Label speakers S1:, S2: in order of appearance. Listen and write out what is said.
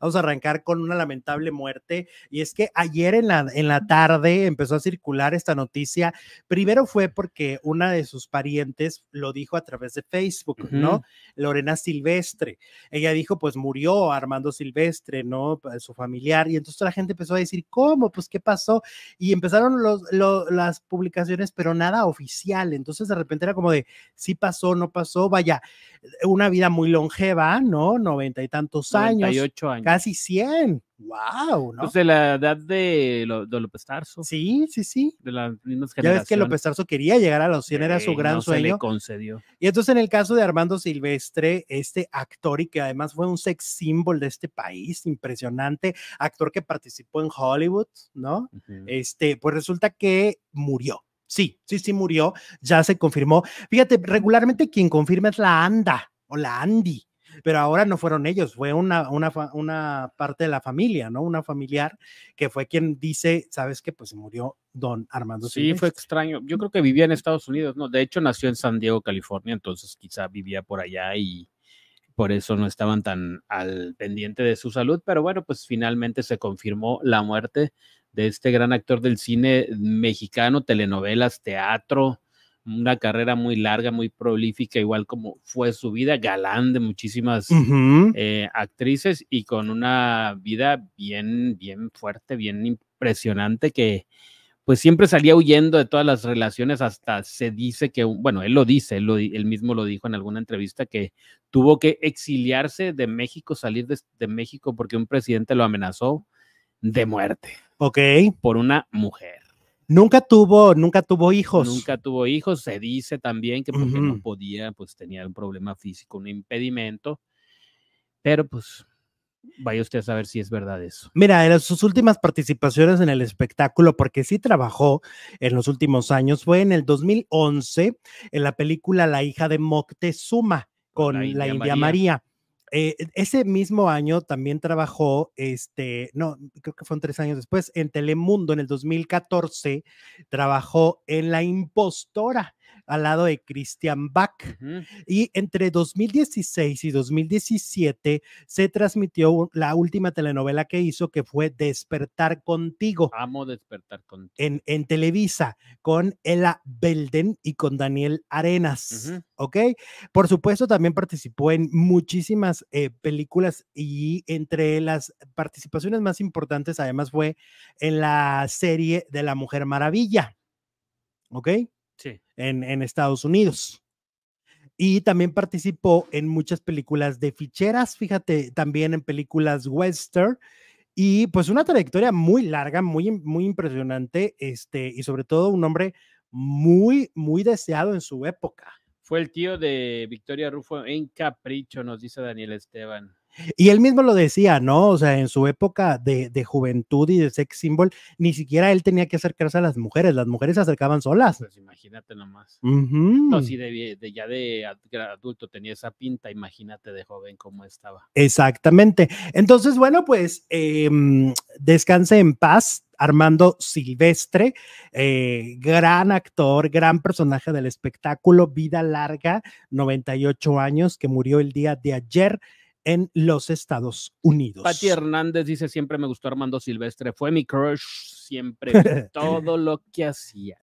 S1: vamos a arrancar con una lamentable muerte. Y es que ayer en la, en la tarde empezó a circular esta noticia. Primero fue porque una de sus parientes lo dijo a través de Facebook, ¿no? Lorena Silvestre. Ella dijo, pues murió Armando Silvestre, ¿no? Pues, su familiar. Y entonces la gente empezó a decir, ¿cómo? Pues qué pasó. Y empezaron las publicaciones, pero nada oficial. Entonces de repente era como de, sí pasó, no pasó, vaya, una vida muy longeva, ¿no? Noventa y tantos años. Casi 100.
S2: ¡Wow! ¿no? Pues, de la edad de, lo, López Tarso.
S1: Sí, sí, sí.
S2: De Ya ves que López
S1: Tarso quería llegar a los 100, era su eh, gran sueño. Se le
S2: concedió.
S1: Y entonces, en el caso de Armando Silvestre, este actor y que además fue un sex símbolo de este país, impresionante, actor que participó en Hollywood, ¿no? Este, pues resulta que murió. Sí, sí, sí murió, ya se confirmó. Fíjate, regularmente quien confirma es la ANDA o la andy pero ahora no fueron ellos, fue una, una parte de la familia, ¿no? Una familiar que fue quien dice, ¿sabes qué? Pues murió don Armando. Sí, fue
S2: extraño. Yo creo que vivía en Estados Unidos, ¿no? De hecho, nació en San Diego, California, entonces quizá vivía por allá y por eso no estaban tan al pendiente de su salud, pero bueno, pues finalmente se confirmó la muerte de este gran actor del cine mexicano, telenovelas, teatro, una carrera muy larga, muy prolífica, igual como fue su vida, galán de muchísimas eh, actrices y con una vida bien, bien fuerte, bien impresionante que pues siempre salía huyendo de todas las relaciones, hasta se dice que, bueno, él lo dice, él, mismo lo dijo en alguna entrevista, que tuvo que exiliarse de México, salir de, México porque un presidente lo amenazó de muerte. Ok. Por una mujer.
S1: Nunca tuvo, nunca tuvo hijos. Nunca
S2: tuvo hijos. Se dice también que porque no podía, pues tenía un problema físico, un impedimento. Pero pues vaya usted a saber si es verdad eso.
S1: Mira, en sus últimas participaciones en el espectáculo, porque sí trabajó en los últimos años, fue en el 2011 en la película La hija de Moctezuma con la India, María eh, e, ese mismo año también trabajó, este, no, creo que fueron tres años después, en Telemundo, en el 2014, trabajó en La Impostora al lado de Christian Bach. Y entre 2016 y 2017 se transmitió la última telenovela que hizo, que fue Despertar Contigo. Amo Despertar Contigo. En, en Televisa, con Ella Belden y con Daniel Arenas. ¿Ok? Por supuesto, también participó en muchísimas eh, películas y entre las participaciones más importantes, además, fue en la serie de La Mujer Maravilla. ¿ok? en, Estados Unidos. Y también participó en muchas películas de ficheras, fíjate, también en películas western. Y pues una trayectoria muy larga, muy, muy impresionante, este, y sobre todo un hombre muy, muy deseado en su época. Fue el
S2: tío de Victoria Rufo en Capricho, nos dice Daniel Esteban.
S1: Y él mismo lo decía, ¿no? O sea, en su época de, de, juventud y de sex symbol, ni siquiera él tenía que acercarse a las mujeres, las mujeres se acercaban solas. Pues
S2: imagínate nomás.
S1: No,
S2: de, ya de adulto tenía esa pinta, imagínate de joven cómo estaba.
S1: Exactamente. Entonces, bueno, pues em, descanse en paz, Armando Silvestre, eh, gran actor, gran personaje del espectáculo, vida larga, 98 años, que murió el día de ayer en los Estados Unidos.
S2: Pati Hernández dice, siempre me gustó Armando Silvestre, fue mi crush siempre, todo lo que hacía.